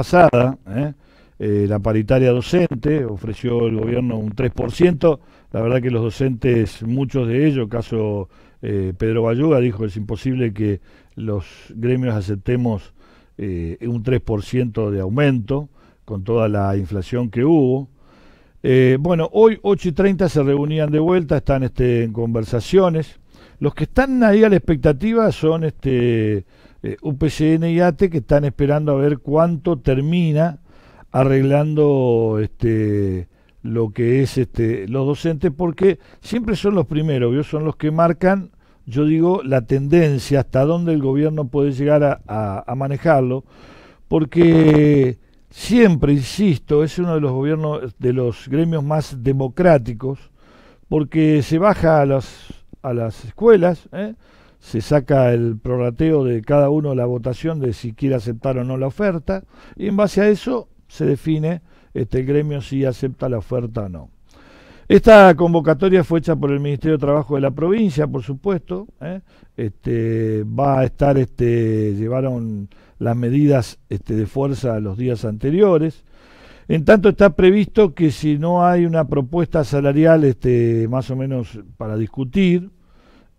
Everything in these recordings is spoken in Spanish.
pasada, ¿eh? Eh, la paritaria docente, ofreció el gobierno un 3%, la verdad que los docentes, muchos de ellos, caso eh, Pedro Bayuga, dijo es imposible que los gremios aceptemos un 3% de aumento con toda la inflación que hubo. bueno, hoy 8 y 30 se reunían de vuelta, están este, en conversaciones. Los que están ahí a la expectativa son este, eh, UPCN y ATE que están esperando a ver cuánto termina arreglando este lo que es este los docentes porque siempre son los primeros, son los que marcan, yo digo, la tendencia hasta dónde el gobierno puede llegar a, a, manejarlo, porque siempre, insisto, es uno de los gobiernos, de los gremios más democráticos, porque se baja a las, a las escuelas, ¿eh? se saca el prorrateo de cada uno la votación de si quiere aceptar o no la oferta, y en base a eso se define este, el gremio si acepta la oferta o no. Esta convocatoria fue hecha por el Ministerio de Trabajo de la provincia, por supuesto. ¿eh? Este, va a estar, este, llevaron las medidas este, de fuerza los días anteriores. En tanto está previsto que si no hay una propuesta salarial este, más o menos para discutir,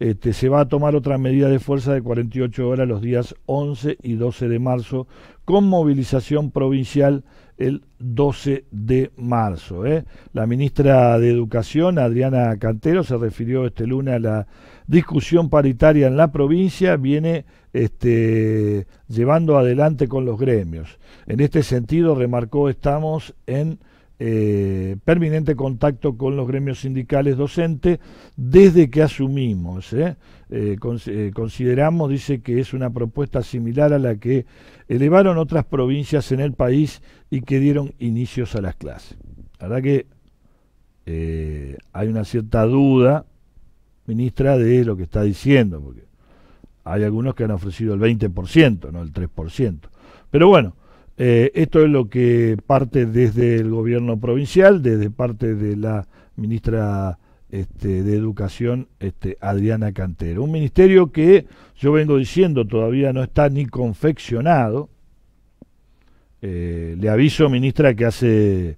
este, se va a tomar otra medida de fuerza de 48 horas los días 11 y 12 de marzo, con movilización provincial el 12 de marzo. ¿eh? La ministra de Educación, Adriana Cantero, se refirió este lunes a la discusión paritaria en la provincia, viene este, llevando adelante con los gremios. En este sentido, remarcó, estamos en eh, permanente contacto con los gremios sindicales docentes desde que asumimos. ¿eh? Eh, consideramos, dice, que es una propuesta similar a la que elevaron otras provincias en el país y que dieron inicios a las clases. La verdad que hay una cierta duda, ministra, de lo que está diciendo, porque hay algunos que han ofrecido el 20%, no el 3%. Pero bueno, eh, esto es lo que parte desde el gobierno provincial, desde parte de la ministra este, de Educación, este, Adriana Cantero. Un ministerio que, yo vengo diciendo, todavía no está ni confeccionado. Eh, le aviso, ministra, que hace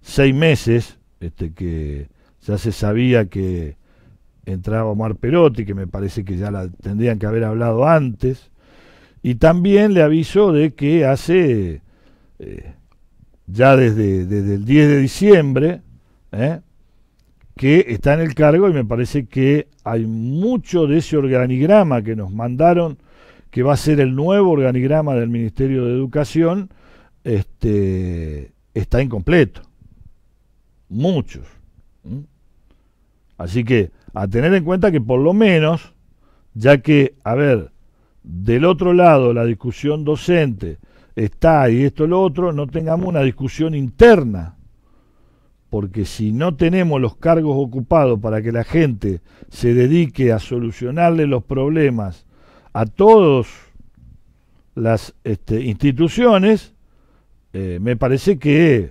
seis meses este, que ya se sabía que entraba Omar Perotti, que me parece que ya la tendrían que haber hablado antes. Y también le aviso de que hace, eh, ya desde, el 10 de diciembre, ¿eh? que está en el cargo y me parece que hay mucho de ese organigrama que nos mandaron, que va a ser el nuevo organigrama del Ministerio de Educación, este, está incompleto. Muchos. Así que a tener en cuenta que por lo menos, ya que, a ver, del otro lado la discusión docente está y esto lo otro, no tengamos una discusión interna. Porque si no tenemos los cargos ocupados para que la gente se dedique a solucionarle los problemas a todas las este, instituciones, eh, me parece que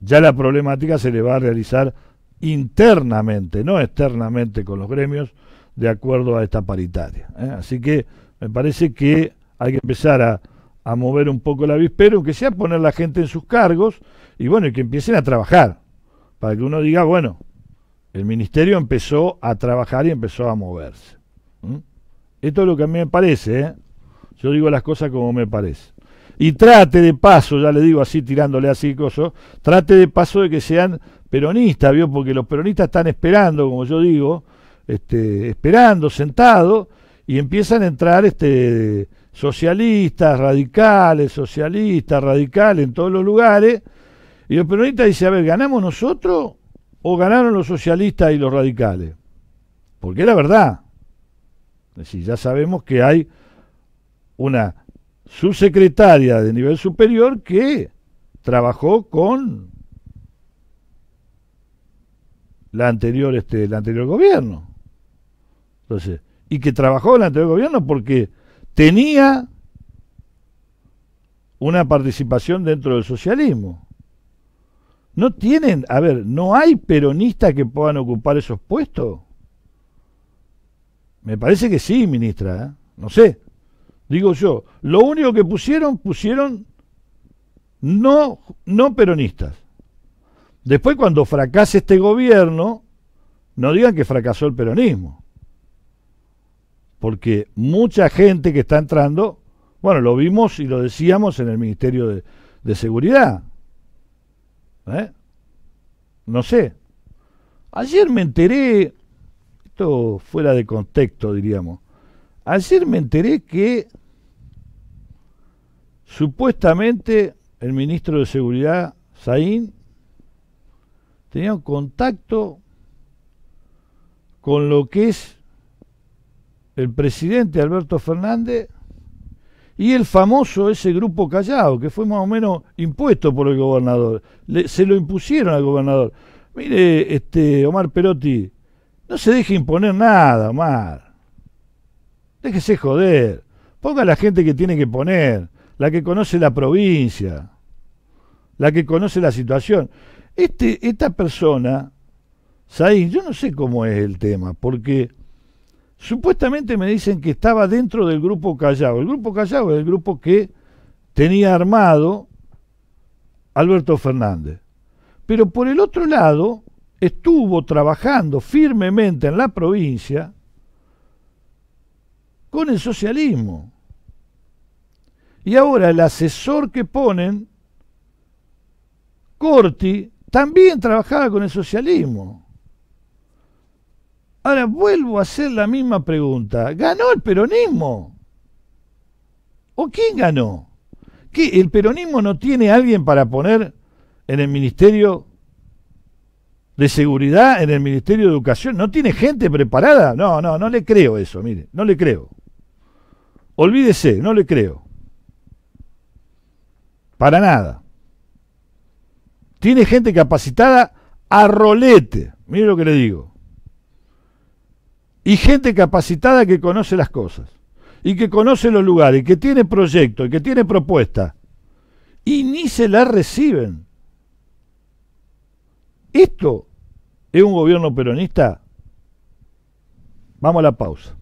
ya la problemática se le va a realizar internamente, no externamente con los gremios, de acuerdo a esta paritaria. ¿eh? Así que me parece que hay que empezar a, mover un poco la avispero, aunque sea poner la gente en sus cargos y bueno, y que empiecen a trabajar. Para que uno diga, bueno, el ministerio empezó a trabajar y empezó a moverse. Esto es lo que a mí me parece, ¿eh? Yo digo las cosas como me parece. Y trate de paso, ya le digo así, tirándole así cosas, trate de paso de que sean peronistas, ¿vio? Porque los peronistas están esperando, como yo digo, este, esperando, sentados, y empiezan a entrar este, socialistas, radicales, socialistas, radicales en todos los lugares. Y el peronista dice, a ver, ¿ganamos nosotros o ganaron los socialistas y los radicales? Porque es la verdad. Es decir, ya sabemos que hay una subsecretaria de nivel superior que trabajó con la anterior, este, el anterior gobierno. Entonces, y que trabajó en el gobierno porque tenía una participación dentro del socialismo. No tienen, a ver, no hay peronistas que puedan ocupar esos puestos. Me parece que sí, ministra, ¿eh? no sé. Digo yo, lo único que pusieron, pusieron no, no peronistas. Después cuando fracase este gobierno, no digan que fracasó el peronismo porque mucha gente que está entrando, bueno, lo vimos y lo decíamos en el Ministerio de, Seguridad. ¿Eh? No sé. Ayer me enteré, esto fuera de contexto diríamos, ayer me enteré que supuestamente el ministro de Seguridad, Zain, tenía un contacto con lo que es el presidente Alberto Fernández y el famoso ese grupo callado, que fue más o menos impuesto por el gobernador. se lo impusieron al gobernador. Mire, este Omar Perotti, no se deje imponer nada, Omar. Déjese joder. Ponga la gente que tiene que poner, la que conoce la provincia, la que conoce la situación. Este, esta persona, Saín, yo no sé cómo es el tema, porque Supuestamente me dicen que estaba dentro del grupo Callao. El grupo Callao es el grupo que tenía armado Alberto Fernández. Pero por el otro lado, estuvo trabajando firmemente en la provincia con el socialismo. Y ahora el asesor que ponen, Corti, también trabajaba con el socialismo. Ahora vuelvo a hacer la misma pregunta. ¿Ganó el peronismo? ¿O quién ganó? ¿Qué, ¿El peronismo no tiene alguien para poner en el Ministerio de Seguridad, en el Ministerio de Educación? ¿No tiene gente preparada? No, no, no le creo eso, mire, no le creo. Olvídese, no le creo. Para nada. Tiene gente capacitada a rolete. Mire lo que le digo y gente capacitada que conoce las cosas, y que conoce los lugares, y que tiene proyectos, y que tiene propuesta, y ni se la reciben. ¿Esto es un gobierno peronista? Vamos a la pausa.